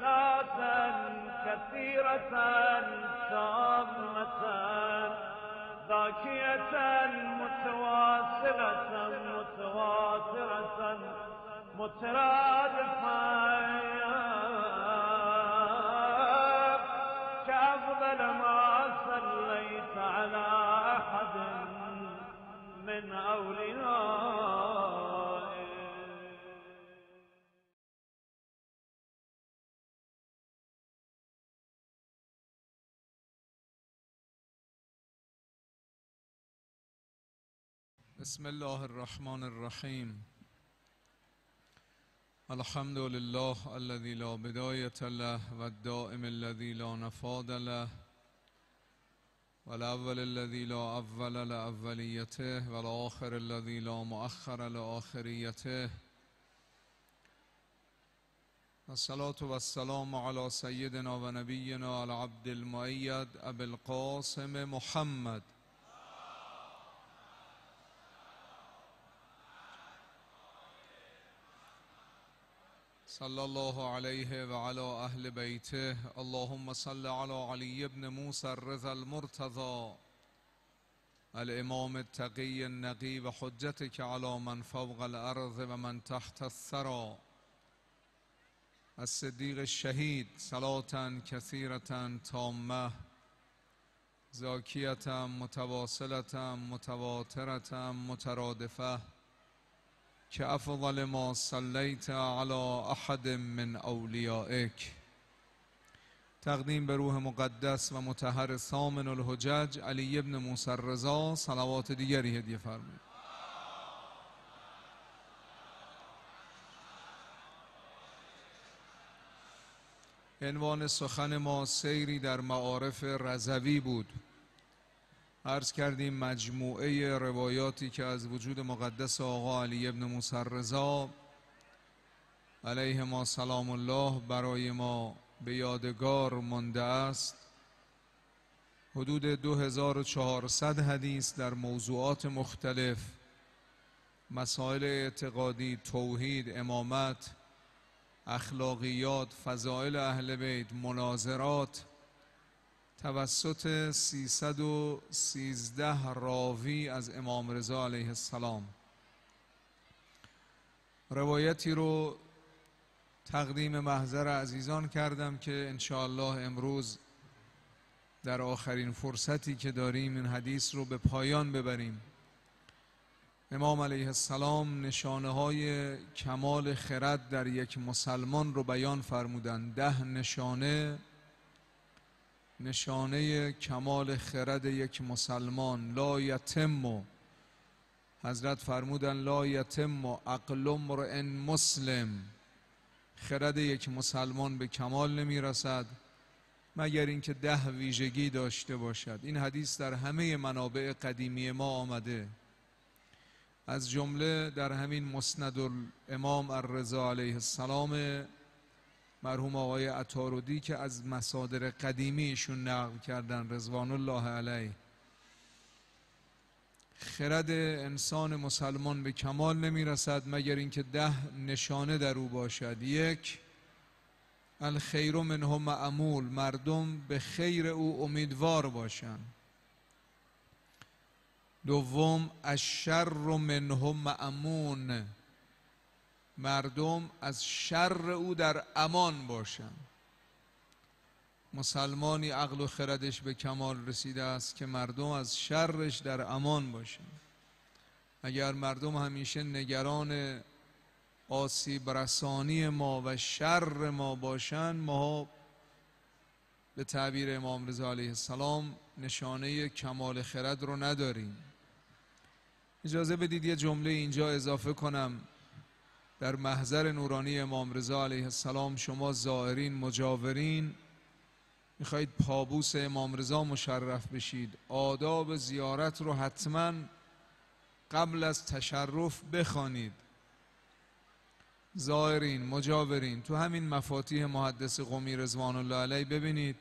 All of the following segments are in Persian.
صلاة كثيرة تامة باكية متواصلة متواترة مترادفة بسم الله الرحمن الرحيم الحمد لله الذي لا بداية له والدائم الذي لا نفاد له والأول الذي لا أول لأوليته والآخر الذي لا مؤخر لآخريته الصلاة والسلام على سيدنا ونبينا العبد المؤيد أبي القاسم محمد صلى الله عليه وعلى أهل بيته اللهم صل على علي بن موسى الرضا المرتضى الإمام التقي النقي وحجتك على من فوق الأرض ومن تحت الثرى الصديق الشهيد صلاة كثيرة تامة زاكية متواصلة متواترة مترادفة افضل ما صلیت علی احد من اولیائک تقدیم به روح مقدس و متحر سامن الحجج علی ابن موسر صلوات دیگری هدیه فرمید عنوان سخن ما سیری در معارف رضوی بود عرض کردیم مجموعه روایاتی که از وجود مقدس آقا علی ابن مسرزا علیه ما سلام الله برای ما به یادگار مانده است حدود 2400 حدیث در موضوعات مختلف مسائل اعتقادی، توحید، امامت، اخلاقیات، فضائل اهل بیت، مناظرات توسط 313 راوی از امام رضا علیه السلام روایتی رو تقدیم محضر عزیزان کردم که انشاءالله امروز در آخرین فرصتی که داریم این حدیث رو به پایان ببریم امام علیه السلام نشانه های کمال خرد در یک مسلمان رو بیان فرمودند ده نشانه نشانه کمال خرد یک مسلمان لا یتم حضرت فرمودن لا یتم عقل ان مسلم خرد یک مسلمان به کمال نمی رسد مگر اینکه ده ویژگی داشته باشد این حدیث در همه منابع قدیمی ما آمده از جمله در همین مسند الامام الرضا علیه السلام مرحوم آقای عطارودی که از مصادر قدیمیشون نقل کردن رضوان الله علیه خرد انسان مسلمان به کمال نمی رسد مگر اینکه ده نشانه در او باشد یک الخیر منهم معمول مردم به خیر او امیدوار باشند دوم الشر منهم معمون مردم از شر او در امان باشند مسلمانی عقل و خردش به کمال رسیده است که مردم از شرش در امان باشند اگر مردم همیشه نگران آسی برسانی ما و شر ما باشند ما به تعبیر امام رضا علیه السلام نشانه کمال خرد رو نداریم اجازه بدید یه جمله اینجا اضافه کنم در محضر نورانی امام رضا علیه السلام شما زائرین مجاورین میخواهید پابوس امام رضا مشرف بشید آداب زیارت رو حتما قبل از تشرف بخوانید زائرین مجاورین تو همین مفاتیح محدث قمی رضوان الله علیه ببینید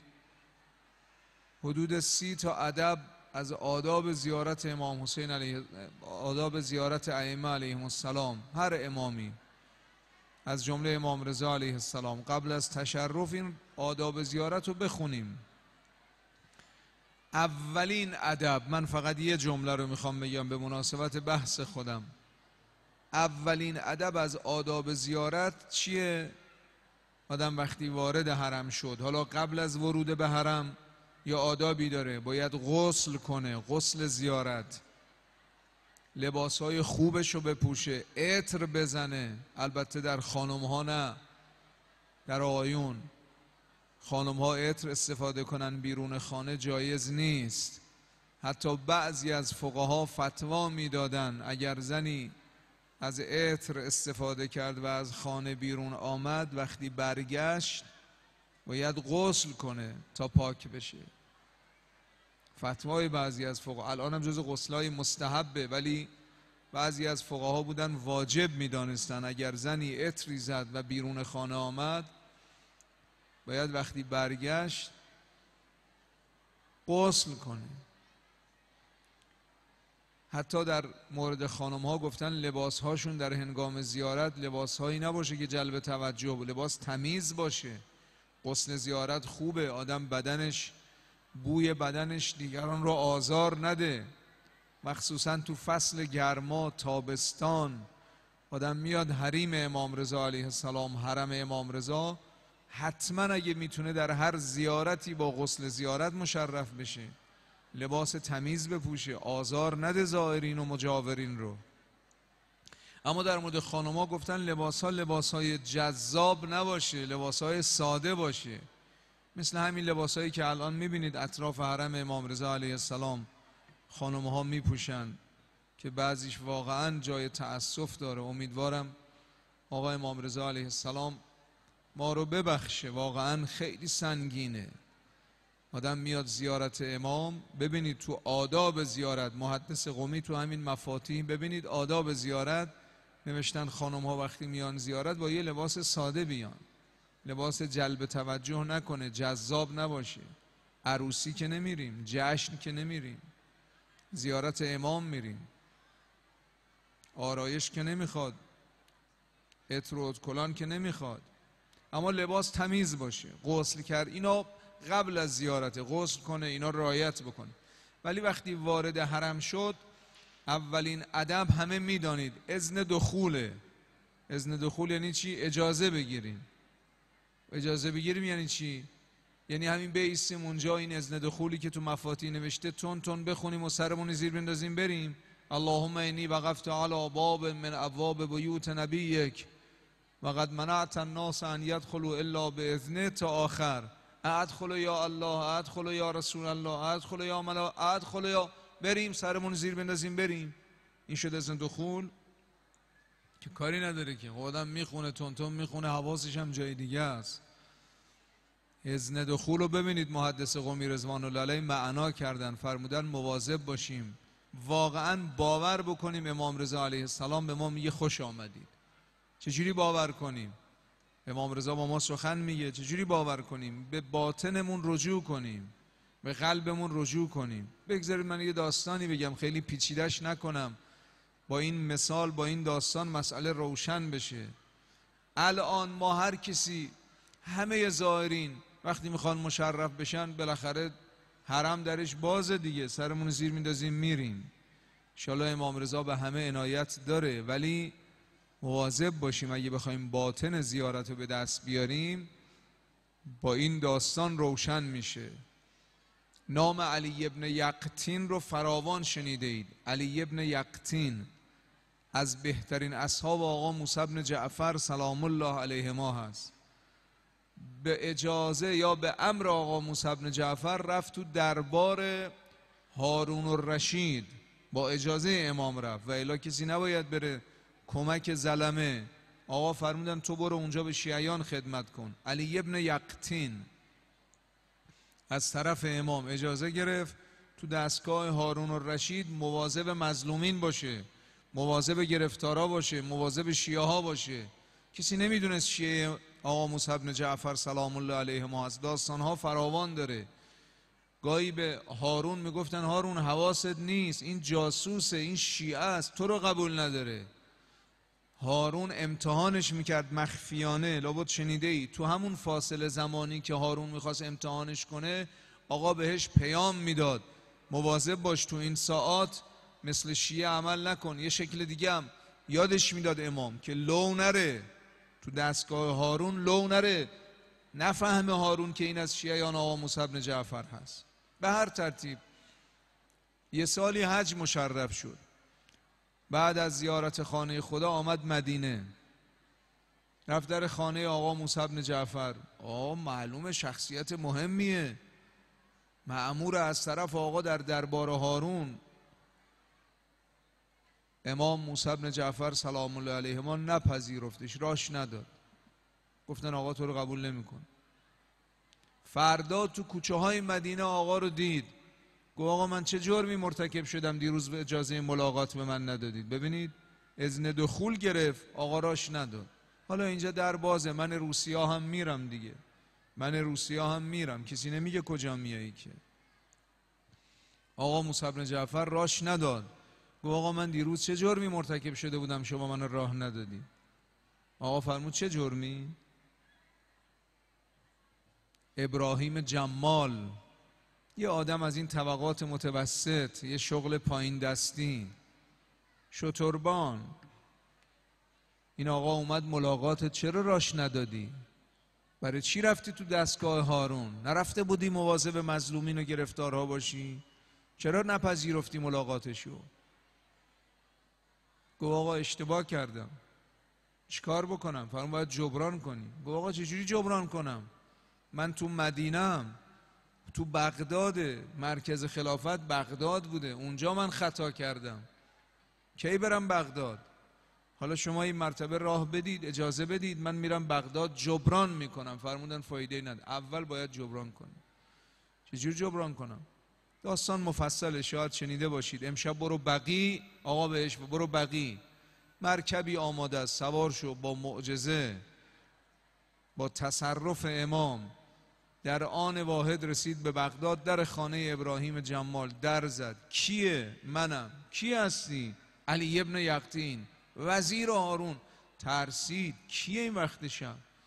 حدود سی تا ادب از آداب زیارت امام حسین علیه آداب زیارت ائمه علیهم السلام هر امامی از جمله امام رضا علیه السلام قبل از تشرف این آداب زیارت رو بخونیم اولین ادب من فقط یه جمله رو میخوام بگم به مناسبت بحث خودم اولین ادب از آداب زیارت چیه آدم وقتی وارد حرم شد حالا قبل از ورود به حرم یا آدابی داره باید غسل کنه غسل زیارت لباس های خوبش رو بپوشه اتر بزنه البته در خانم ها نه در آقایون خانم ها عطر استفاده کنن بیرون خانه جایز نیست حتی بعضی از فقها فتوا میدادن اگر زنی از اتر استفاده کرد و از خانه بیرون آمد وقتی برگشت باید غسل کنه تا پاک بشه فتوای بعضی از فقها الان هم جز غسلای مستحبه ولی بعضی از فقها بودن واجب میدانستن اگر زنی اتری زد و بیرون خانه آمد باید وقتی برگشت غسل کنه حتی در مورد خانم ها گفتن لباس هاشون در هنگام زیارت لباس هایی نباشه که جلب توجه و لباس تمیز باشه غسل زیارت خوبه آدم بدنش بوی بدنش دیگران رو آزار نده مخصوصا تو فصل گرما تابستان آدم میاد حریم امام رضا علیه السلام حرم امام رضا حتما اگه میتونه در هر زیارتی با غسل زیارت مشرف بشه لباس تمیز بپوشه آزار نده زائرین و مجاورین رو اما در مورد خانما گفتن لباس ها لباس های جذاب نباشه لباس های ساده باشه مثل همین لباسهایی که الان میبینید اطراف حرم امام رضا علیه السلام خانم ها میپوشن که بعضیش واقعا جای تأسف داره امیدوارم آقا امام رضا علیه السلام ما رو ببخشه واقعا خیلی سنگینه آدم میاد زیارت امام ببینید تو آداب زیارت محدث قومی تو همین مفاتیح ببینید آداب زیارت نوشتن خانم ها وقتی میان زیارت با یه لباس ساده بیان لباس جلب توجه نکنه جذاب نباشه عروسی که نمیریم جشن که نمیریم زیارت امام میریم آرایش که نمیخواد اترود کلان که نمیخواد اما لباس تمیز باشه غسل کرد اینا قبل از زیارت غسل کنه اینا رعایت بکنه ولی وقتی وارد حرم شد اولین ادب همه میدانید اذن دخوله اذن دخول یعنی چی اجازه بگیریم اجازه بگیریم یعنی چی یعنی همین بیسیم اونجا این از دخولی که تو مفاتی نوشته تون تون بخونیم و سرمون زیر بندازیم بریم اللهم اینی وقفت علی باب من ابواب بیوت نبیک وقد منعت الناس ان یدخلو الا باذنه تا آخر ادخلو یا الله ادخلو یا رسول الله ادخلو یا ملا ادخلو یا بریم سرمون زیر بندازیم بریم این شد از دخول کاری نداره که خب آدم میخونه تونتون میخونه حواسش هم جای دیگه است اذن دخول رو ببینید محدث قومی رزوان الله معنا کردن فرمودن مواظب باشیم واقعا باور بکنیم امام رضا علیه السلام به ما میگه خوش آمدید چجوری باور کنیم امام رضا با ما سخن میگه چجوری باور کنیم به باطنمون رجوع کنیم به قلبمون رجوع کنیم بگذارید من یه داستانی بگم خیلی پیچیدش نکنم با این مثال با این داستان مسئله روشن بشه الان ما هر کسی همه زائرین وقتی میخوان مشرف بشن بالاخره حرم درش باز دیگه سرمون زیر میندازیم میریم انشالله امام رضا به همه عنایت داره ولی مواظب باشیم اگه بخوایم باطن زیارت رو به دست بیاریم با این داستان روشن میشه نام علی ابن یقتین رو فراوان شنیده اید علی ابن یقتین از بهترین اصحاب آقا موسی بن جعفر سلام الله علیه ما هست به اجازه یا به امر آقا موسی بن جعفر رفت تو دربار هارون الرشید با اجازه امام رفت و الا کسی نباید بره کمک زلمه آقا فرمودن تو برو اونجا به شیعیان خدمت کن علی ابن یقتین از طرف امام اجازه گرفت تو دستگاه هارون الرشید مواظب مظلومین باشه مواظب گرفتارا باشه مواظب شیعه ها باشه کسی نمیدونست شیعه آقا موسی بن جعفر سلام الله علیه ما از داستان ها فراوان داره گاهی به هارون میگفتن هارون حواست نیست این جاسوسه این شیعه است تو رو قبول نداره هارون امتحانش میکرد مخفیانه لابد شنیده ای تو همون فاصله زمانی که هارون میخواست امتحانش کنه آقا بهش پیام میداد مواظب باش تو این ساعات مثل شیعه عمل نکن یه شکل دیگه هم یادش میداد امام که لو نره تو دستگاه هارون لو نره نفهمه هارون که این از شیعیان آقا مصعب جعفر هست به هر ترتیب یه سالی حج مشرف شد بعد از زیارت خانه خدا آمد مدینه رفت در خانه آقا ابن جعفر آقا معلوم شخصیت مهمیه معمور از طرف آقا در دربار هارون امام موسی بن جعفر سلام الله علیه ما نپذیرفتش راش نداد گفتن آقا تو رو قبول نمیکن فردا تو کوچه های مدینه آقا رو دید گفت آقا من چه جرمی مرتکب شدم دیروز به اجازه ملاقات به من ندادید ببینید اذن دخول گرفت آقا راش نداد حالا اینجا در بازه من روسیا هم میرم دیگه من روسیا هم میرم کسی نمیگه کجا میایی که آقا موسی بن جعفر راش نداد آقا من دیروز چه جرمی مرتکب شده بودم شما من راه ندادی آقا فرمود چه جرمی ابراهیم جمال یه آدم از این طبقات متوسط یه شغل پایین دستی شتربان این آقا اومد ملاقاتت چرا راش ندادی برای چی رفتی تو دستگاه هارون نرفته بودی مواظب مظلومین و گرفتارها باشی چرا نپذیرفتی ملاقاتشو گو آقا اشتباه کردم چیکار بکنم فرمود باید جبران کنی گو آقا چجوری جبران کنم من تو مدینم تو بغداد مرکز خلافت بغداد بوده اونجا من خطا کردم کی برم بغداد حالا شما این مرتبه راه بدید اجازه بدید من میرم بغداد جبران میکنم فرمودن فایده نداره اول باید جبران کنی چجوری جبران کنم داستان مفصل شاید شنیده باشید امشب برو بقی آقا بهش برو بقی مرکبی آماده است سوار شو با معجزه با تصرف امام در آن واحد رسید به بغداد در خانه ابراهیم جمال در زد کیه منم کی هستی علی ابن یقتین وزیر هارون ترسید کیه این وقت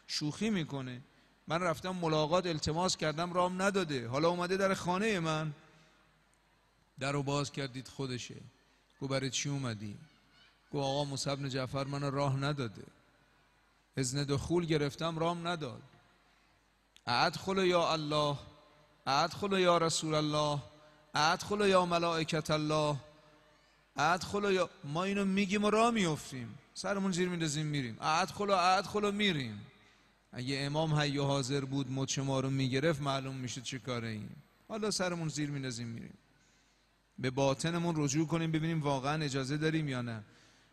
شوخی میکنه من رفتم ملاقات التماس کردم رام نداده حالا اومده در خانه من در رو باز کردید خودشه گو برای چی اومدی؟ گو آقا مصعب جعفر من راه نداده ازن دخول گرفتم رام نداد خلو یا الله خلو یا رسول الله خلو یا ملائکت الله خلو یا ما اینو میگیم و راه میفتیم سرمون زیر میندازیم میریم ادخل خلو و میریم اگه امام حی حاضر بود مچ ما رو میگرفت معلوم میشه چه کاره حالا سرمون زیر میندازیم میریم به باطنمون رجوع کنیم ببینیم واقعا اجازه داریم یا نه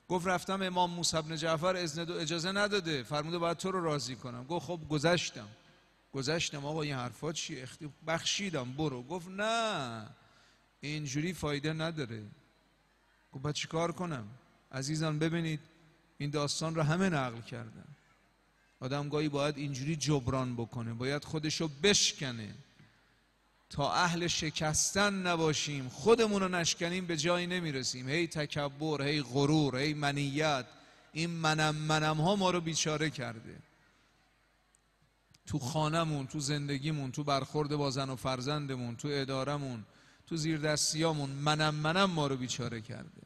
گفت رفتم امام موسی بن جعفر اجازه نداده فرموده باید تو رو راضی کنم گفت خب گذشتم گذشتم آقا این حرفا چی بخشیدم برو گفت نه اینجوری فایده نداره گفت بعد چیکار کنم عزیزان ببینید این داستان رو همه نقل کردن آدم گاهی باید اینجوری جبران بکنه باید خودشو بشکنه تا اهل شکستن نباشیم خودمون رو نشکنیم به جایی نمیرسیم هی تکبر هی غرور هی منیت این منم منم ها ما رو بیچاره کرده تو خانمون تو زندگیمون تو برخورد با زن و فرزندمون تو ادارمون تو زیر دستیامون منم منم ما رو بیچاره کرده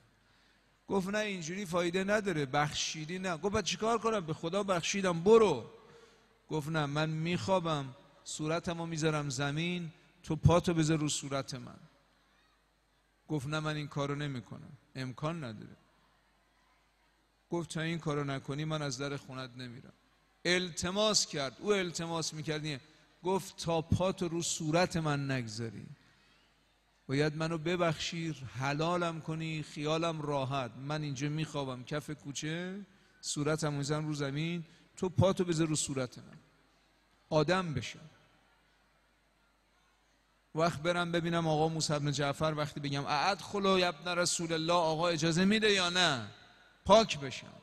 گفت نه اینجوری فایده نداره بخشیدی نه گفت بعد چیکار کنم به خدا بخشیدم برو گفت نه من میخوابم صورتمو میذارم زمین تو پاتو بذار رو صورت من گفت نه من این کارو نمیکنم امکان نداره گفت تا این کارو نکنی من از در خونت نمیرم التماس کرد او التماس میکرد یعنی گفت تا پاتو رو صورت من نگذاری باید منو ببخشی حلالم کنی خیالم راحت من اینجا میخوابم کف کوچه صورتم میزن رو زمین تو پاتو بذار رو صورت من آدم بشم وقت برم ببینم آقا موسی جعفر وقتی بگم اعد خلو ابن رسول الله آقا اجازه میده یا نه پاک بشم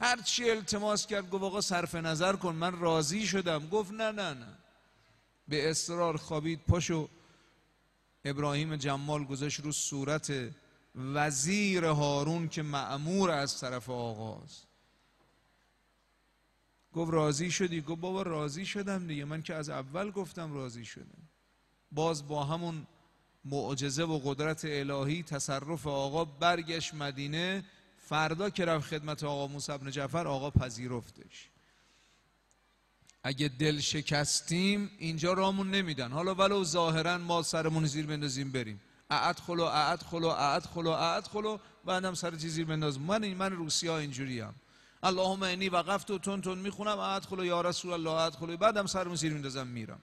هر چی التماس کرد گفت آقا صرف نظر کن من راضی شدم گفت نه نه نه به اصرار خوابید پاشو ابراهیم جمال گذاشت رو صورت وزیر هارون که معمور از طرف آقاست گفت راضی شدی گفت بابا راضی شدم دیگه من که از اول گفتم راضی شدم باز با همون معجزه و قدرت الهی تصرف آقا برگشت مدینه فردا که رفت خدمت آقا موسی بن جعفر آقا پذیرفتش اگه دل شکستیم اینجا رامون نمیدن حالا ولو ظاهرا ما سرمون زیر بندازیم بریم اعد خلو اعد خلو اعد خلو اعد خلو بعدم سر چیزی بنداز من من روسی ها اینجوری هم اللهم انی وقفت و تون تون میخونم اعد خلو یا رسول الله اعد خلو بعدم سرمون زیر میندازم میرم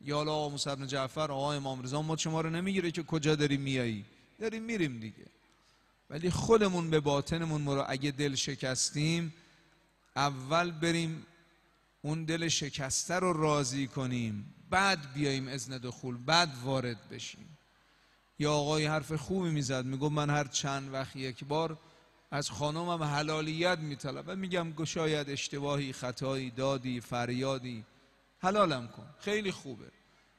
یا حالا آقا موسی جعفر آقا امام رضا ما شما رو نمیگیره که کجا داری میایی داریم میریم دیگه ولی خودمون به باطنمون ما اگه دل شکستیم اول بریم اون دل شکسته رو راضی کنیم بعد بیاییم از دخول بعد وارد بشیم یا آقای حرف خوبی میزد میگو من هر چند وقت یک بار از خانمم حلالیت میطلبم میگم گشاید اشتباهی خطایی دادی فریادی حلالم کن خیلی خوبه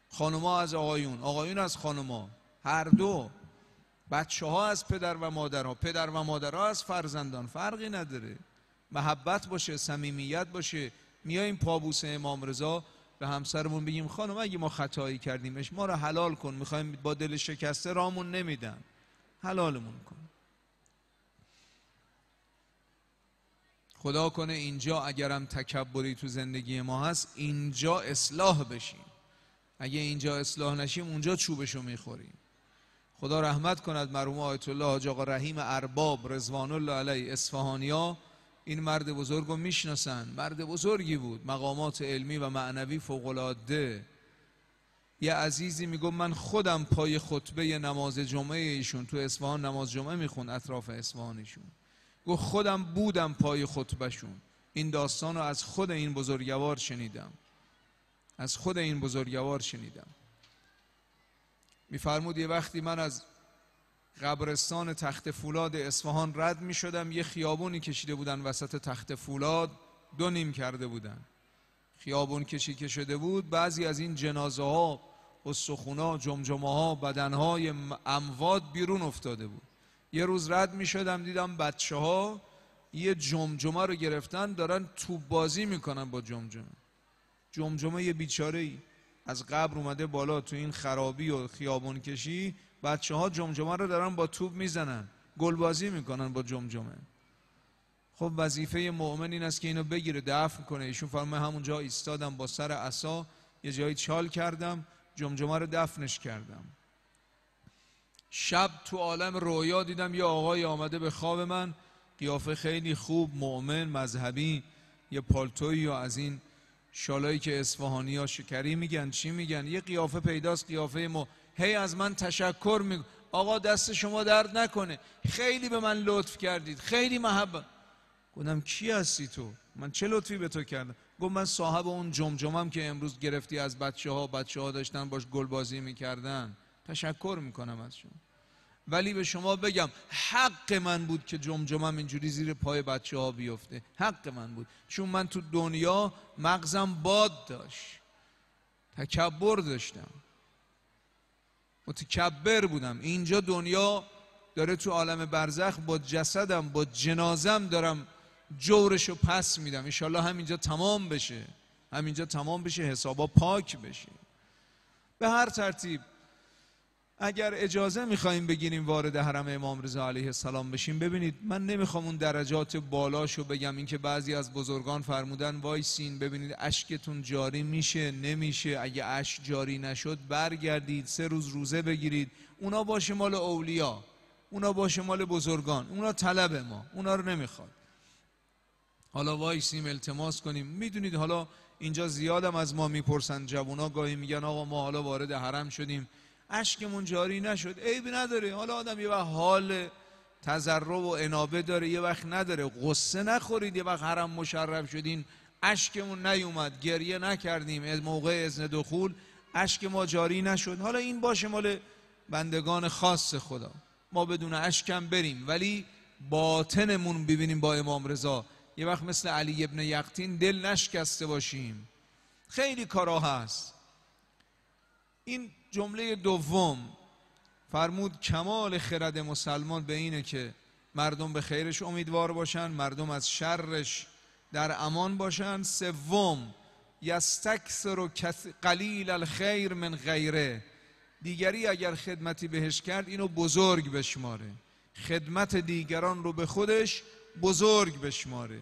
خانوما از آقایون آقایون از خانوما هر دو بچه ها از پدر و مادرها پدر و مادرها از فرزندان فرقی نداره محبت باشه صمیمیت باشه میایم پابوس امام رضا به همسرمون بگیم خانم اگه ما خطایی کردیمش ما رو حلال کن میخوایم با دل شکسته رامون نمیدم حلالمون کن خدا کنه اینجا اگرم تکبری تو زندگی ما هست اینجا اصلاح بشیم اگه اینجا اصلاح نشیم اونجا چوبشو میخوریم خدا رحمت کند مرحوم آیت الله حاج آقا رحیم ارباب رزوان الله علیه اصفهانیا این مرد بزرگ رو میشناسن مرد بزرگی بود مقامات علمی و معنوی فوق العاده یه عزیزی میگم من خودم پای خطبه نماز جمعه ایشون تو اصفهان نماز جمعه میخون اطراف ایشون گو خودم بودم پای خطبشون این داستان رو از خود این بزرگوار شنیدم از خود این بزرگوار شنیدم میفرمود یه وقتی من از قبرستان تخت فولاد اصفهان رد می شدم یه خیابونی کشیده بودن وسط تخت فولاد دو نیم کرده بودن خیابون کشی که شده بود بعضی از این جنازه ها سخونا جمجمه ها بدن های اموات بیرون افتاده بود یه روز رد می شدم دیدم بچه ها یه جمجمه رو گرفتن دارن توپ بازی میکنن با جمجمه جمجمه یه بیچاره ای از قبر اومده بالا تو این خرابی و خیابون کشی بچه ها جمجمه رو دارن با توب میزنن بازی میکنن با جمجمه خب وظیفه مؤمن این است که اینو بگیره دفن کنه ایشون فرمه همونجا ایستادم با سر عصا یه جایی چال کردم جمجمه رو دفنش کردم شب تو عالم رویا دیدم یه آقای آمده به خواب من قیافه خیلی خوب مؤمن مذهبی یه پالتوی یا از این شالایی که اصفهانی ها شکری میگن چی میگن یه قیافه پیداست قیافه ما هی از من تشکر میگو آقا دست شما درد نکنه خیلی به من لطف کردید خیلی محبت گفتم کی هستی تو من چه لطفی به تو کردم گفت من صاحب اون جمجمم که امروز گرفتی از بچه ها بچه ها داشتن باش گل بازی میکردن تشکر میکنم از شما ولی به شما بگم حق من بود که جمجمم اینجوری زیر پای بچه ها بیفته حق من بود چون من تو دنیا مغزم باد داشت تکبر داشتم متکبر بودم اینجا دنیا داره تو عالم برزخ با جسدم با جنازم دارم جورشو پس میدم انشالله همینجا تمام بشه همینجا تمام بشه حسابا پاک بشه به هر ترتیب اگر اجازه میخوایم بگیریم وارد حرم امام رضا علیه السلام بشیم ببینید من نمیخوام اون درجات بالاشو بگم اینکه بعضی از بزرگان فرمودن وایسین ببینید اشکتون جاری میشه نمیشه اگه اشک جاری نشد برگردید سه روز روزه بگیرید اونا باشه مال اولیا اونا باشه مال بزرگان اونا طلب ما اونا رو نمیخواد حالا وایسیم التماس کنیم میدونید حالا اینجا زیادم از ما میپرسن جوونا گاهی میگن آقا ما حالا وارد حرم شدیم اشکمون جاری نشد عیب نداره حالا آدم یه وقت حال تذرع و انابه داره یه وقت نداره غصه نخورید یه وقت حرم مشرف شدین اشکمون نیومد گریه نکردیم موقع اذن دخول اشک ما جاری نشد حالا این باشه مال بندگان خاص خدا ما بدون اشکم بریم ولی باطنمون ببینیم با امام رضا یه وقت مثل علی ابن یقتین دل نشکسته باشیم خیلی کارا هست این جمله دوم فرمود کمال خرد مسلمان به اینه که مردم به خیرش امیدوار باشن مردم از شرش در امان باشن سوم یستکسر و قلیل الخیر من غیره دیگری اگر خدمتی بهش کرد اینو بزرگ بشماره خدمت دیگران رو به خودش بزرگ بشماره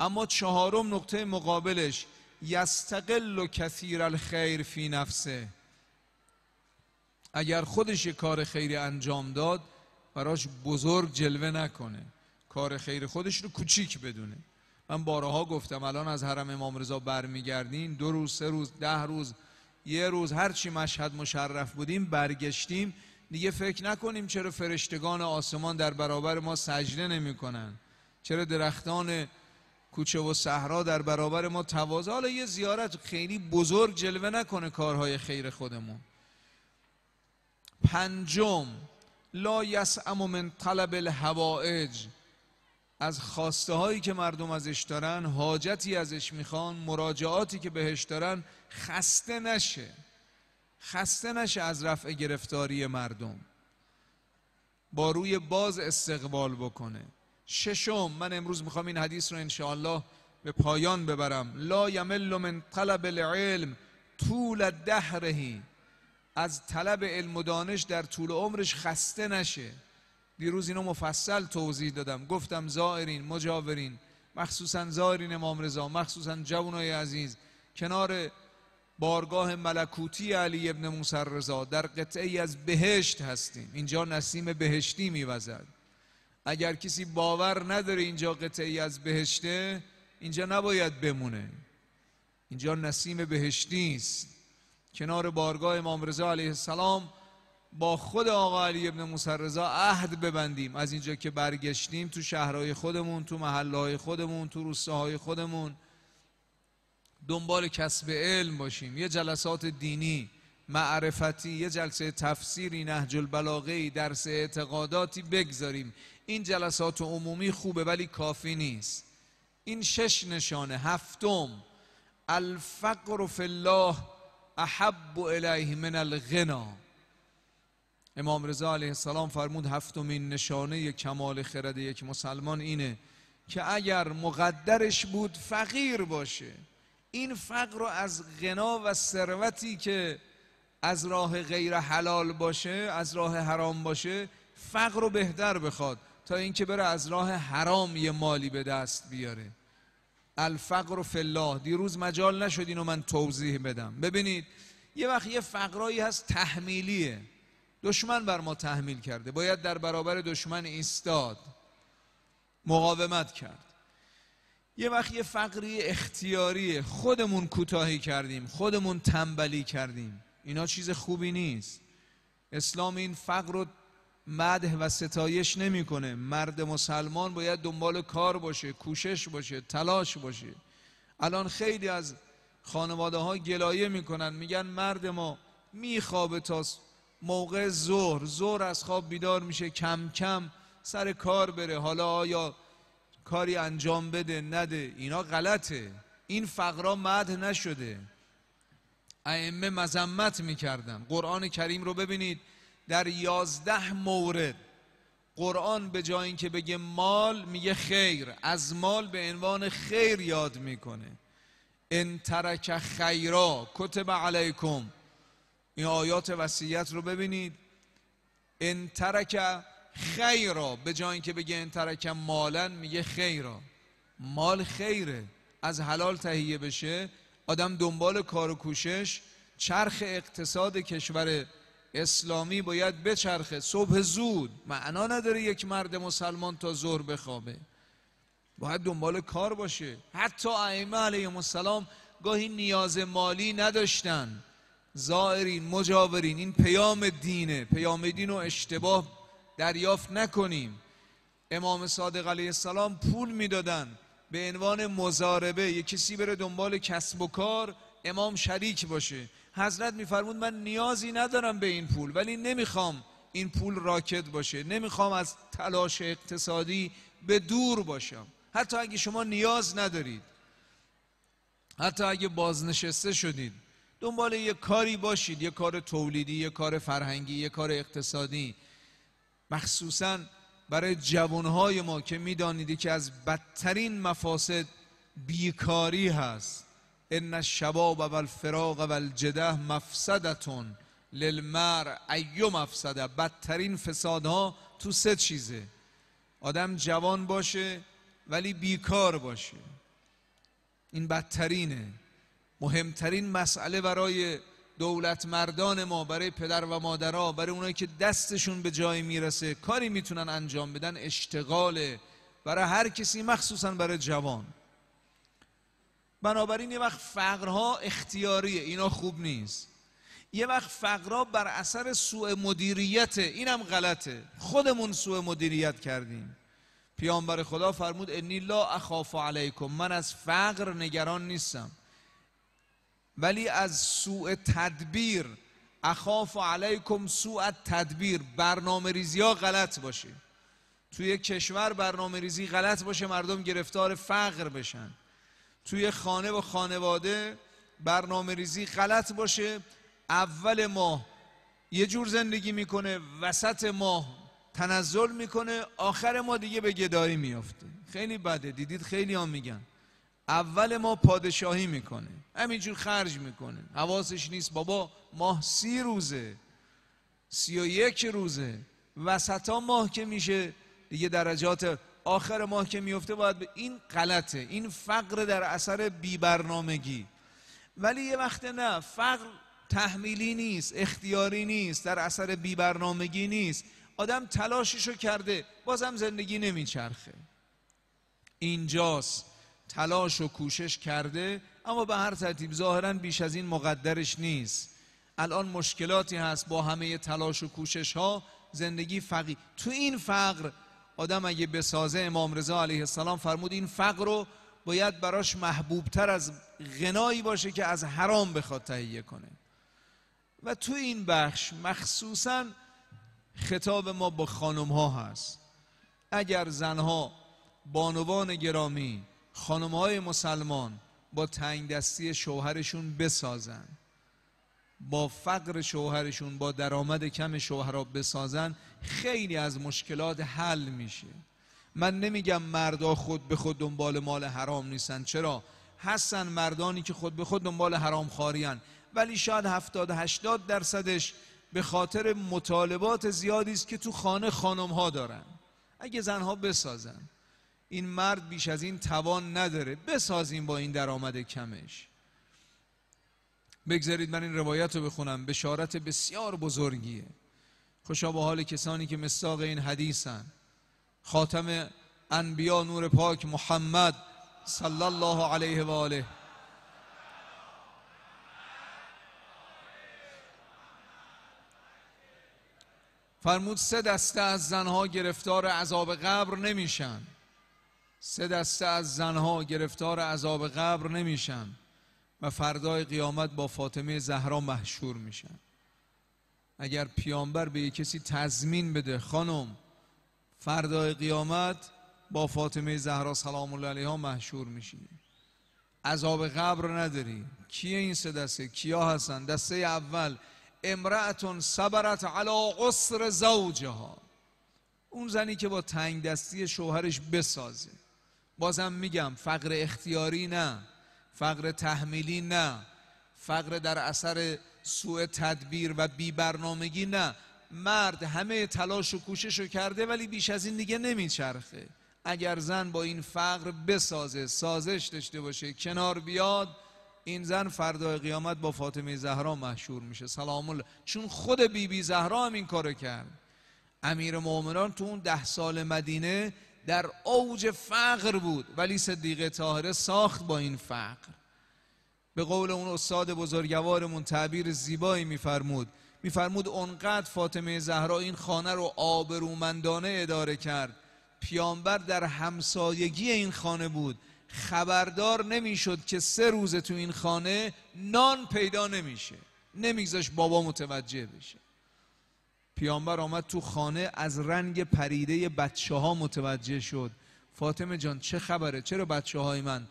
اما چهارم نقطه مقابلش یستقل و کثیر الخیر فی نفسه اگر خودش کار خیری انجام داد براش بزرگ جلوه نکنه کار خیر خودش رو کوچیک بدونه من بارها گفتم الان از حرم امام رضا برمیگردیم دو روز سه روز ده روز یه روز هر چی مشهد مشرف بودیم برگشتیم دیگه فکر نکنیم چرا فرشتگان آسمان در برابر ما سجده نمیکنن چرا درختان کوچه و صحرا در برابر ما تواضع حالا یه زیارت خیلی بزرگ جلوه نکنه کارهای خیر خودمون پنجم لا یسعم من طلب الهوائج از خواسته هایی که مردم ازش دارن حاجتی ازش میخوان مراجعاتی که بهش دارن خسته نشه خسته نشه از رفع گرفتاری مردم با روی باز استقبال بکنه ششم من امروز میخوام این حدیث رو انشاءالله به پایان ببرم لا یمل من طلب العلم طول دهرهی از طلب علم و دانش در طول عمرش خسته نشه دیروز اینو مفصل توضیح دادم گفتم زائرین مجاورین مخصوصا زائرین امام رضا مخصوصا جوانای عزیز کنار بارگاه ملکوتی علی ابن موسر رضا در ای از بهشت هستیم اینجا نسیم بهشتی میوزد اگر کسی باور نداره اینجا ای از بهشته اینجا نباید بمونه اینجا نسیم بهشتی است کنار بارگاه امام رضا علیه السلام با خود آقا علی ابن موسی عهد ببندیم از اینجا که برگشتیم تو شهرهای خودمون تو محلهای خودمون تو روستاهای خودمون دنبال کسب علم باشیم یه جلسات دینی معرفتی یه جلسه تفسیری نهج البلاغه درس اعتقاداتی بگذاریم این جلسات عمومی خوبه ولی کافی نیست این شش نشانه هفتم الفقر فی الله احب الیه من الغنا امام رضا علیه السلام فرمود هفتمین نشانه کمال خرد یک مسلمان اینه که اگر مقدرش بود فقیر باشه این فقر رو از غنا و ثروتی که از راه غیر حلال باشه از راه حرام باشه فقر رو بهتر بخواد تا اینکه بره از راه حرام یه مالی به دست بیاره الفقر فی الله دیروز مجال نشد اینو من توضیح بدم ببینید یه وقت یه فقرایی هست تحمیلیه دشمن بر ما تحمیل کرده باید در برابر دشمن ایستاد مقاومت کرد یه وقت یه فقری اختیاریه خودمون کوتاهی کردیم خودمون تنبلی کردیم اینا چیز خوبی نیست اسلام این فقر رو مده و ستایش نمیکنه مرد مسلمان باید دنبال کار باشه کوشش باشه تلاش باشه الان خیلی از خانواده ها گلایه میکنن میگن مرد ما میخوابه تا موقع ظهر ظهر از خواب بیدار میشه کم کم سر کار بره حالا آیا کاری انجام بده نده اینا غلطه این فقرا مدح نشده ائمه مذمت میکردن قرآن کریم رو ببینید در یازده مورد قرآن به جای اینکه بگه مال میگه خیر از مال به عنوان خیر یاد میکنه ان ترک خیرا کتب علیکم این آیات وصیت رو ببینید ان ترک خیرا به جای اینکه بگه ان ترک مالا میگه خیرا مال خیره از حلال تهیه بشه آدم دنبال کار و کوشش چرخ اقتصاد کشور اسلامی باید بچرخه صبح زود معنا نداره یک مرد مسلمان تا ظهر بخوابه باید دنبال کار باشه حتی ائمه علیهم السلام گاهی نیاز مالی نداشتن زائرین مجاورین این پیام دینه پیام دین رو اشتباه دریافت نکنیم امام صادق علیه السلام پول میدادن به عنوان مزاربه یه کسی بره دنبال کسب و کار امام شریک باشه حضرت میفرمود من نیازی ندارم به این پول ولی نمیخوام این پول راکت باشه نمیخوام از تلاش اقتصادی به دور باشم حتی اگه شما نیاز ندارید حتی اگه بازنشسته شدید دنبال یه کاری باشید یه کار تولیدی یه کار فرهنگی یه کار اقتصادی مخصوصا برای جوانهای ما که میدانید که از بدترین مفاسد بیکاری هست ان الشباب و الفراغ و الجده مفسدتون للمر ایو مفسده بدترین فسادها تو سه چیزه آدم جوان باشه ولی بیکار باشه این بدترینه مهمترین مسئله برای دولت مردان ما برای پدر و مادرها برای اونایی که دستشون به جایی میرسه کاری میتونن انجام بدن اشتغاله برای هر کسی مخصوصا برای جوان بنابراین یه وقت فقرها اختیاریه اینا خوب نیست یه وقت فقرها بر اثر سوء مدیریت اینم غلطه خودمون سوء مدیریت کردیم پیامبر خدا فرمود انی لا اخاف علیکم من از فقر نگران نیستم ولی از سوء تدبیر اخاف علیکم سوء تدبیر برنامه ریزی ها غلط باشه توی کشور برنامه ریزی غلط باشه مردم گرفتار فقر بشن توی خانه و خانواده برنامه ریزی غلط باشه اول ماه یه جور زندگی میکنه وسط ماه تنزل میکنه آخر ما دیگه به گدایی میافته خیلی بده دیدید خیلی هم میگن اول ما پادشاهی میکنه همینجور خرج میکنه حواسش نیست بابا ماه سی روزه سی و یک روزه وسط ها ماه که میشه دیگه درجات آخر ماه که میفته باید به این غلطه این فقر در اثر بی برنامگی ولی یه وقت نه فقر تحمیلی نیست اختیاری نیست در اثر بی برنامگی نیست آدم تلاششو کرده بازم زندگی نمیچرخه اینجاست تلاش و کوشش کرده اما به هر ترتیب ظاهرا بیش از این مقدرش نیست الان مشکلاتی هست با همه تلاش و کوشش ها زندگی فقی تو این فقر آدم اگه بسازه امام رضا علیه السلام فرمود این فقر رو باید براش محبوبتر از غنایی باشه که از حرام بخواد تهیه کنه و تو این بخش مخصوصا خطاب ما با خانم ها هست اگر زنها بانوان گرامی خانم های مسلمان با تنگ دستی شوهرشون بسازند با فقر شوهرشون با درآمد کم شوهرها بسازن خیلی از مشکلات حل میشه من نمیگم مردا خود به خود دنبال مال حرام نیستن چرا هستن مردانی که خود به خود دنبال حرام خاریان ولی شاید 70 هشتاد درصدش به خاطر مطالبات زیادی است که تو خانه خانم ها دارن اگه زنها بسازن این مرد بیش از این توان نداره بسازیم با این درآمد کمش بگذارید من این روایت رو بخونم بشارت بسیار بزرگیه خوشا به حال کسانی که مساق این حدیثن خاتم انبیا نور پاک محمد صلی الله علیه و آله فرمود سه دسته از زنها گرفتار عذاب قبر نمیشن سه دسته از زنها گرفتار عذاب قبر نمیشن و فردای قیامت با فاطمه زهرا محشور میشن اگر پیامبر به یک کسی تضمین بده خانم فردای قیامت با فاطمه زهرا سلام الله علیها محشور میشی عذاب قبر نداری کیه این سه دسته کیا هستن دسته اول امرأتون صبرت علی عسر زوجها اون زنی که با تنگ دستی شوهرش بسازه بازم میگم فقر اختیاری نه فقر تحمیلی نه فقر در اثر سوء تدبیر و بی برنامگی نه مرد همه تلاش و کوشش رو کرده ولی بیش از این دیگه نمیچرخه اگر زن با این فقر بسازه سازش داشته باشه کنار بیاد این زن فردا قیامت با فاطمه زهرا مشهور میشه سلام الله چون خود بیبی بی زهرا هم این کارو کرد امیر مؤمنان تو اون ده سال مدینه در اوج فقر بود ولی صدیقه طاهره ساخت با این فقر به قول اون استاد بزرگوارمون تعبیر زیبایی میفرمود میفرمود اونقدر فاطمه زهرا این خانه رو آبرومندانه اداره کرد پیامبر در همسایگی این خانه بود خبردار نمیشد که سه روز تو این خانه نان پیدا نمیشه نمیگذاش بابا متوجه بشه پیامبر آمد تو خانه از رنگ پریده بچه ها متوجه شد فاطمه جان چه خبره چرا بچه های من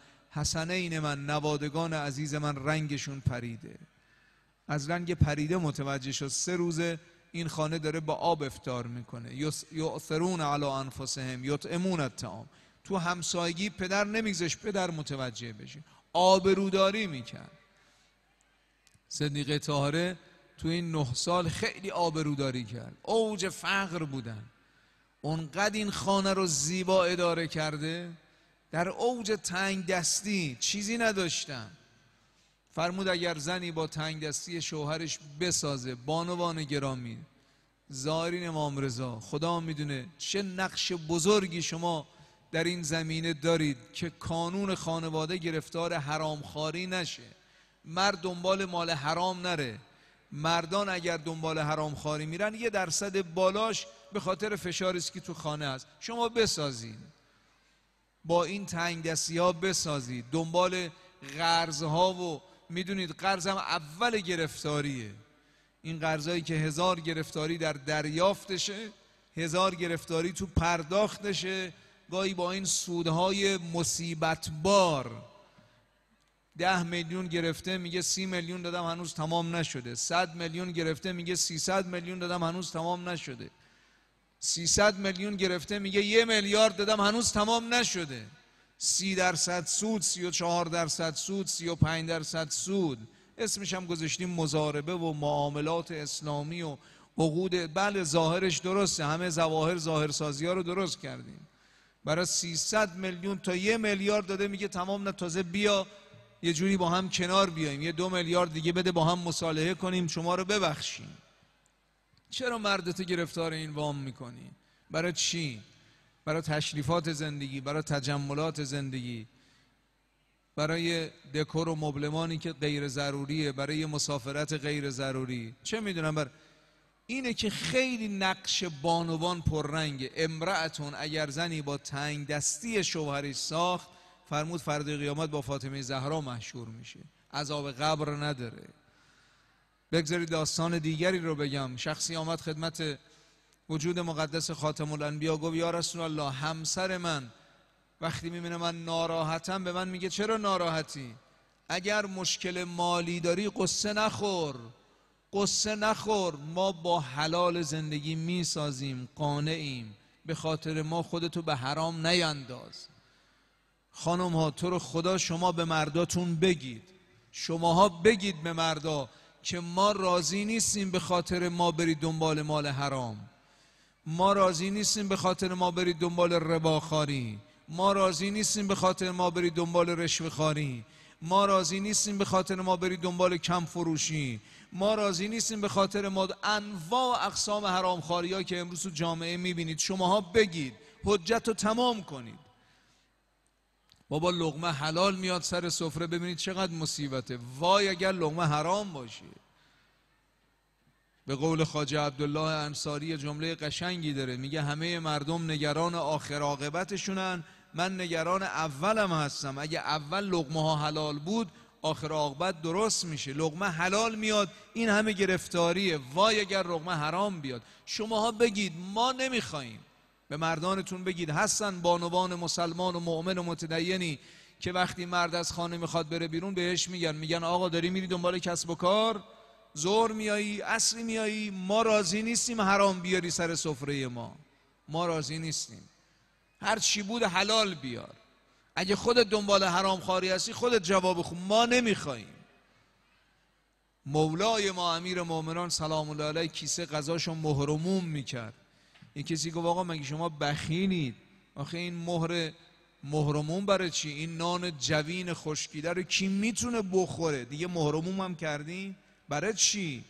این من نوادگان عزیز من رنگشون پریده از رنگ پریده متوجه شد سه روزه این خانه داره با آب افتار میکنه یؤثرون علی انفسهم یطعمون الطعام تو همسایگی پدر نمیگذش پدر متوجه بشه آبروداری میکن صدیقه طاهره تو این نه سال خیلی آبروداری کرد اوج فقر بودن اونقدر این خانه رو زیبا اداره کرده در اوج تنگ دستی چیزی نداشتم فرمود اگر زنی با تنگ دستی شوهرش بسازه بانوان گرامی زارین امام رضا خدا میدونه چه نقش بزرگی شما در این زمینه دارید که کانون خانواده گرفتار حرامخواری نشه مرد دنبال مال حرام نره مردان اگر دنبال حرام خاری میرن یه درصد بالاش به خاطر فشاری است که تو خانه است شما بسازین با این تنگ دستی ها بسازید دنبال قرض ها و میدونید قرض هم اول گرفتاریه این قرضایی که هزار گرفتاری در دریافتشه هزار گرفتاری تو پرداختشه گاهی با این سودهای مصیبت بار ده میلیون گرفته میگه سی میلیون دادم هنوز تمام نشده صد میلیون گرفته میگه سیصد میلیون دادم هنوز تمام نشده سیصد میلیون گرفته میگه یه میلیارد دادم هنوز تمام نشده سی درصد سود سی و چهار درصد سود سی و پنج درصد سود اسمش هم گذاشتیم مزاربه و معاملات اسلامی و عقود بله ظاهرش درسته همه ظواهر ظاهرسازی ها رو درست کردیم برای 300 میلیون تا یه میلیارد داده میگه تمام نه تازه بیا یه جوری با هم کنار بیایم یه دو میلیارد دیگه بده با هم مصالحه کنیم شما رو ببخشیم چرا مردت گرفتار این وام میکنی برای چی برای تشریفات زندگی برای تجملات زندگی برای دکور و مبلمانی که غیر ضروریه برای مسافرت غیر ضروری چه میدونم بر اینه که خیلی نقش بانوان پررنگه امرأتون اگر زنی با تنگ دستی شوهرش ساخت فرمود فردا قیامت با فاطمه زهرا مشهور میشه عذاب قبر نداره بگذارید داستان دیگری رو بگم شخصی آمد خدمت وجود مقدس خاتم الانبیا گفت یا رسول الله همسر من وقتی میبینه من ناراحتم به من میگه چرا ناراحتی اگر مشکل مالی داری قصه نخور قصه نخور ما با حلال زندگی میسازیم قانعیم به خاطر ما خودتو به حرام نینداز خانم ها تو رو خدا شما به مرداتون بگید شماها بگید به مردا که ما راضی نیستیم به خاطر ما برید دنبال مال حرام ما راضی نیستیم به خاطر ما برید دنبال رباخاری ما راضی نیستیم به خاطر ما برید دنبال خاری. ما راضی نیستیم به خاطر ما برید دنبال کم فروشی ما راضی نیستیم به خاطر ما انواع و اقسام حرام خاری ها که امروز تو جامعه میبینید شماها بگید حجت رو تمام کنید بابا لغمه حلال میاد سر سفره ببینید چقدر مصیبته وای اگر لغمه حرام باشه به قول خاجه عبدالله انصاری جمله قشنگی داره میگه همه مردم نگران آخر عاقبتشونن من نگران اولم هستم اگه اول لغمه ها حلال بود آخر عاقبت درست میشه لغمه حلال میاد این همه گرفتاریه وای اگر لغمه حرام بیاد شماها بگید ما نمیخواییم به مردانتون بگید هستن بانوان مسلمان و مؤمن و متدینی که وقتی مرد از خانه میخواد بره بیرون بهش میگن میگن آقا داری میری دنبال کسب و کار زور میایی اصری میایی ما راضی نیستیم حرام بیاری سر سفره ما ما راضی نیستیم هر چی بود حلال بیار اگه خودت دنبال حرام خاری هستی خودت جواب خو ما نمیخواییم مولای ما امیر مؤمنان سلام الله علیه کیسه قضاشو مهرموم میکرد یه کسی گفت آقا مگه شما بخینید آخه این مهر مهرمون برای چی این نان جوین خشکیده رو کی میتونه بخوره دیگه مهرمون هم کردی؟ برای چی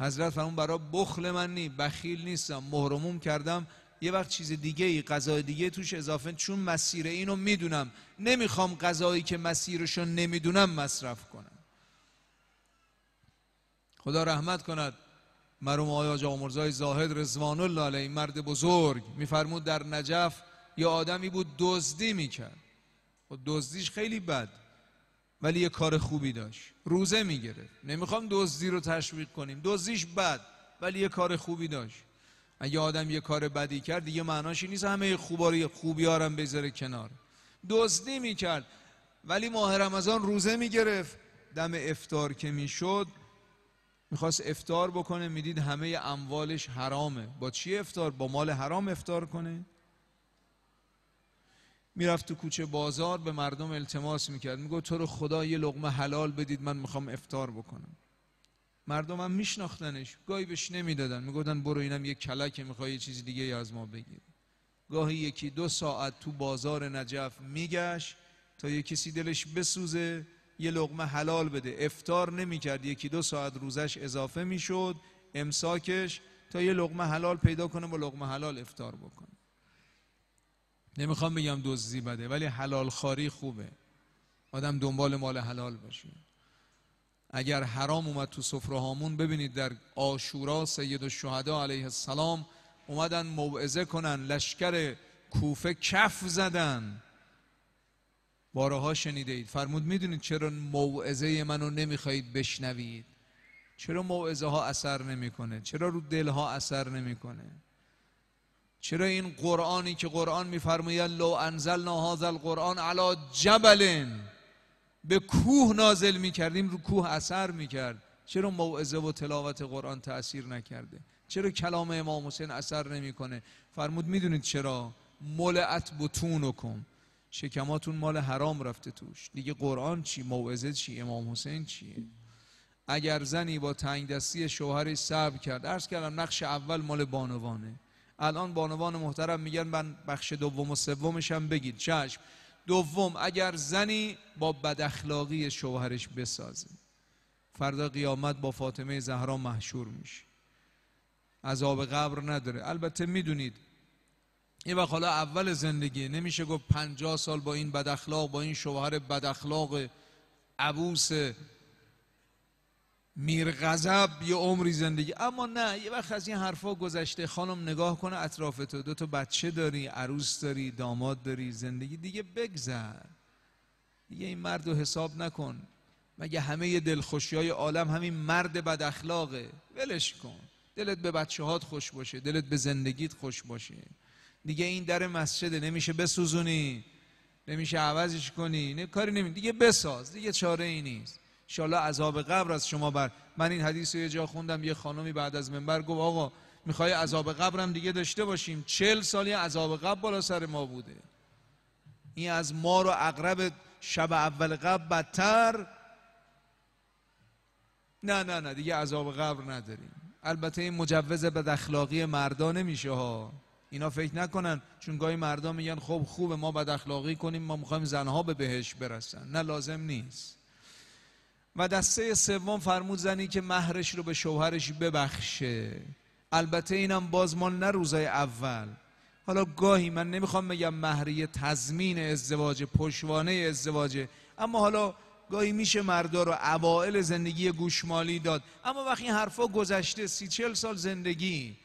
حضرت فرمون برای بخل من نی بخیل نیستم مهرموم کردم یه وقت چیز دیگه ای غذای دیگه توش اضافه چون مسیر اینو میدونم نمیخوام غذایی که مسیرشو نمیدونم مصرف کنم خدا رحمت کند مرحوم آجا مرزای زاهد رزوان الله علیه مرد بزرگ میفرمود در نجف یه آدمی بود دزدی میکرد و خب دزدیش خیلی بد ولی یه کار خوبی داشت روزه میگرفت نمیخوام دزدی رو تشویق کنیم دزدیش بد ولی یه کار خوبی داشت اگه آدم یه کار بدی کرد دیگه معناشی نیست همه رو خوبی خوبیارم بذاره کنار دزدی میکرد ولی ماه رمضان روزه میگرفت دم افتار که میشد میخواست افتار بکنه میدید همه اموالش حرامه با چی افتار؟ با مال حرام افتار کنه؟ میرفت تو کوچه بازار به مردم التماس میکرد میگو تو رو خدا یه لغمه حلال بدید من میخوام افتار بکنم مردم هم میشناختنش گاهی بهش نمیدادن میگفتن برو اینم یه کلکه میخوای یه چیز دیگه از ما بگیر گاهی یکی دو ساعت تو بازار نجف میگشت تا یه کسی دلش بسوزه یه لغمه حلال بده افتار کرد یکی دو ساعت روزش اضافه میشد امساکش تا یه لغمه حلال پیدا کنه با لغمه حلال افتار بکنه نمیخوام بگم دزدی بده ولی حلال خاری خوبه آدم دنبال مال حلال باشه اگر حرام اومد تو سفره هامون ببینید در آشورا سید الشهدا علیه السلام اومدن موعظه کنن لشکر کوفه کف زدن بارها شنیده اید فرمود میدونید چرا موعظه منو نمیخواهید بشنوید چرا موعظه ها اثر نمیکنه چرا رو دل ها اثر نمیکنه چرا این قرآنی که قرآن میفرماید لو انزلنا هذا القرآن علی جبلن به کوه نازل میکردیم رو کوه اثر میکرد چرا موعظه و تلاوت قرآن تاثیر نکرده چرا کلام امام حسین اثر نمیکنه فرمود میدونید چرا ملعت بتونکم شکماتون مال حرام رفته توش دیگه قرآن چی موعظه چی امام حسین چیه اگر زنی با تنگ دستی شوهرش صبر کرد عرض کردم نقش اول مال بانوانه الان بانوان محترم میگن من بخش دوم و سومش هم بگید چشم دوم اگر زنی با بداخلاقی شوهرش بسازه فردا قیامت با فاطمه زهرا محشور میشه عذاب قبر نداره البته میدونید یه وقت حالا اول زندگی نمیشه گفت پنجاه سال با این بداخلاق با این شوهر بداخلاق عبوس میرغذب یه عمری زندگی اما نه یه وقت از این حرفا گذشته خانم نگاه کنه اطراف تو دو تا بچه داری عروس داری داماد داری زندگی دیگه بگذر دیگه این مرد رو حساب نکن مگه همه دلخوشی های عالم همین مرد بد اخلاقه ولش کن دلت به بچه هات خوش باشه دلت به زندگیت خوش باشه دیگه این در مسجده نمیشه بسوزونی نمیشه عوضش کنی نه کاری نمی دیگه بساز دیگه چاره ای نیست ان عذاب قبر از شما بر من این حدیث رو یه جا خوندم یه خانمی بعد از منبر گفت آقا میخوای عذاب قبرم دیگه داشته باشیم چل سالی عذاب قبر بالا سر ما بوده این از ما رو اقرب شب اول قبر بدتر نه نه نه دیگه عذاب قبر نداریم البته این مجوز بد اخلاقی مردانه میشه ها اینا فکر نکنن چون گاهی مردا میگن خب خوبه ما بد اخلاقی کنیم ما میخوایم زنها به بهش برسن نه لازم نیست و دسته سوم فرمود زنی که مهرش رو به شوهرش ببخشه البته اینم باز مال نه روزای اول حالا گاهی من نمیخوام بگم مهریه تضمین ازدواج پشوانه ازدواج اما حالا گاهی میشه مردا رو اوائل زندگی گوشمالی داد اما وقتی این حرفا گذشته سی چل سال زندگی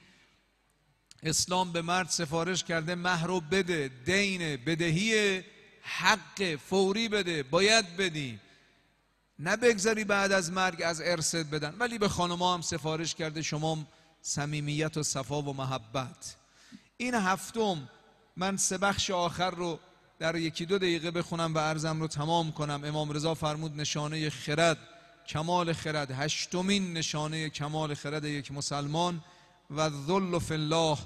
اسلام به مرد سفارش کرده مهر بده دین بدهی حق فوری بده باید بدی نه بگذاری بعد از مرگ از ارثت بدن ولی به خانما هم سفارش کرده شما صمیمیت و صفا و محبت این هفتم من سه بخش آخر رو در یکی دو دقیقه بخونم و ارزم رو تمام کنم امام رضا فرمود نشانه خرد کمال خرد هشتمین نشانه کمال خرد یک مسلمان و ذل فی الله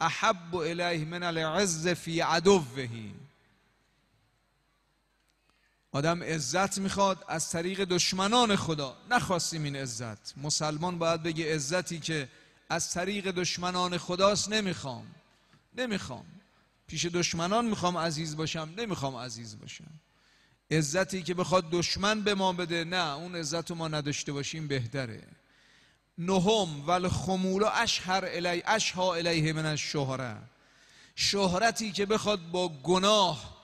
احب الیه من العز فی عدوه آدم عزت میخواد از طریق دشمنان خدا نخواستیم این عزت مسلمان باید بگه عزتی که از طریق دشمنان خداست نمیخوام نمیخوام پیش دشمنان میخوام عزیز باشم نمیخوام عزیز باشم عزتی که بخواد دشمن به ما بده نه اون عزت رو ما نداشته باشیم بهتره نهم ول خمولا اشهر الی اشها الیه من الشهره شهرتی که بخواد با گناه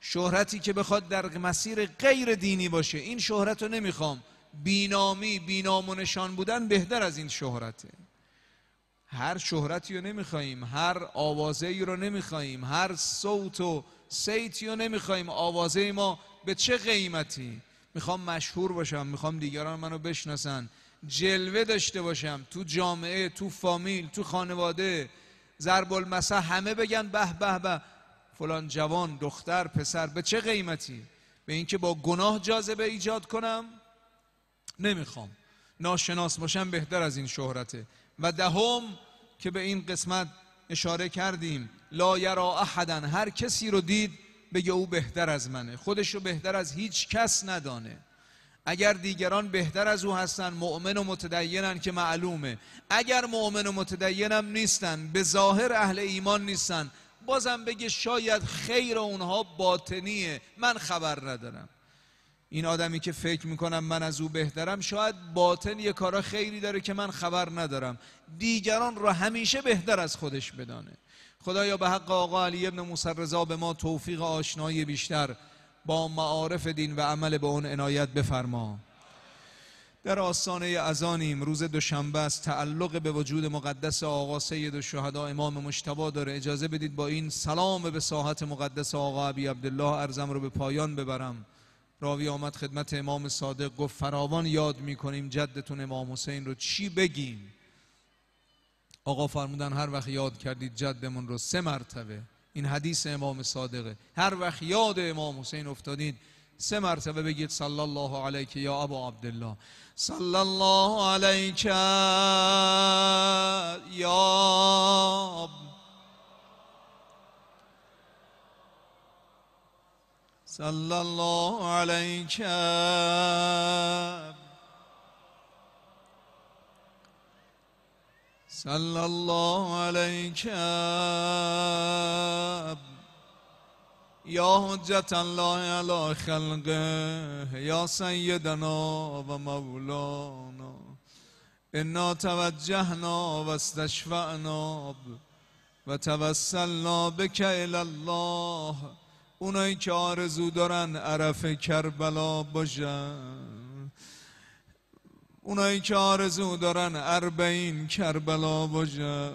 شهرتی که بخواد در مسیر غیر دینی باشه این شهرت رو نمیخوام بینامی بینام و نشان بودن بهتر از این شهرته هر شهرتی رو نمیخوایم هر آوازه ای رو نمیخوایم هر صوت و سیتی رو نمیخوایم آوازه ما به چه قیمتی میخوام مشهور باشم میخوام دیگران منو بشناسن جلوه داشته باشم تو جامعه تو فامیل تو خانواده ضرب المثل همه بگن به به به فلان جوان دختر پسر به چه قیمتی به اینکه با گناه جاذبه ایجاد کنم نمیخوام ناشناس باشم بهتر از این شهرته و دهم که به این قسمت اشاره کردیم لا یرا احدا هر کسی رو دید بگه او بهتر از منه خودش رو بهتر از هیچ کس ندانه اگر دیگران بهتر از او هستند مؤمن و متدینن که معلومه اگر مؤمن و متدینم نیستن به ظاهر اهل ایمان نیستن بازم بگه شاید خیر اونها باطنیه من خبر ندارم این آدمی که فکر میکنم من از او بهترم شاید باطن یه کارا خیری داره که من خبر ندارم دیگران را همیشه بهتر از خودش بدانه خدایا به حق آقا علی ابن موسی رضا به ما توفیق آشنایی بیشتر با معارف دین و عمل به اون عنایت بفرما در آستانه ازانیم روز دوشنبه است تعلق به وجود مقدس آقا سید الشهدا امام مشتبا داره اجازه بدید با این سلام به ساحت مقدس آقا عبی عبدالله ارزم رو به پایان ببرم راوی آمد خدمت امام صادق گفت فراوان یاد میکنیم جدتون امام حسین رو چی بگیم آقا فرمودن هر وقت یاد کردید جدمون رو سه مرتبه این حدیث امام صادقه هر وقت یاد امام حسین افتادید سه مرتبه بگید صلی الله علیک یا ابا عبدالله صلی الله علیک یا صلی الله علیک صلى الله عليك يا حجة الله على خلقه يا سيدنا ومولانا إنا توجهنا واستشفعنا و بك إلى الله اونایی که آرزو دارن عرف کربلا باشن اونایی که آرزو دارن اربعین کربلا باشن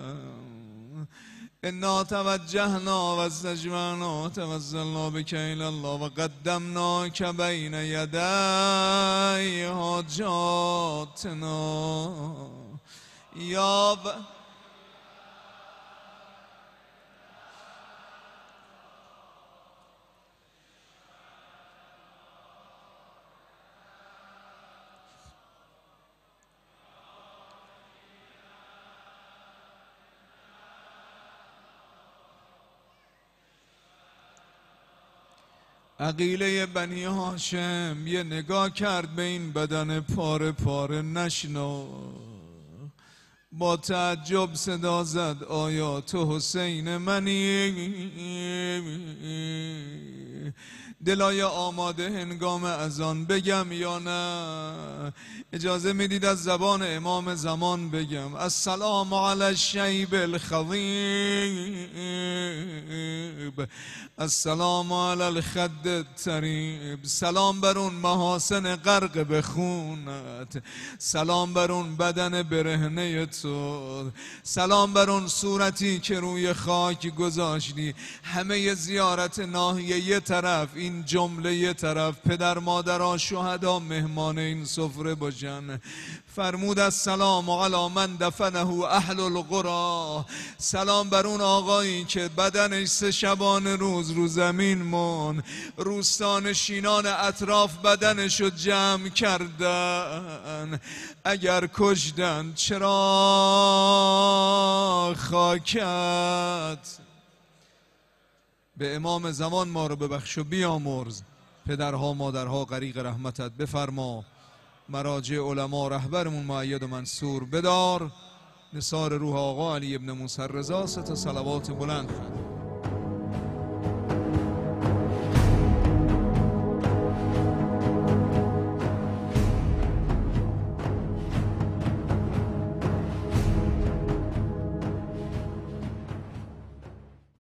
انا توجهنا و سجمعنا توزلنا بك الى الله و که بین یدی حاجاتنا یا عقیله بنی هاشم یه نگاه کرد به این بدن پاره پاره نشنا با تعجب صدا زد آیا تو حسین منی دلای آماده هنگام از آن بگم یا نه اجازه میدید از زبان امام زمان بگم السلام علی الشیب الخضیب السلام علی الخد تریب سلام بر اون محاسن غرق به خونت سلام بر اون بدن برهنه تو سلام بر اون صورتی که روی خاک گذاشتی همه زیارت ناحیه یه طرف این جمله یه طرف پدر ها شهدا مهمان این سفره باشن فرمود السلام علی من دفنه اهل القرا سلام بر اون آقایی که بدنش سه شبان روز رو زمین مون روستان شینان اطراف بدنش رو جمع کردن اگر کشدن چرا خاکت به امام زمان ما رو ببخش و بیامرز پدرها مادرها غریق رحمتت بفرما مراجع علما رهبرمون معید و منصور بدار نصار روح آقا علی ابن موسر رضا ست صلوات بلند خند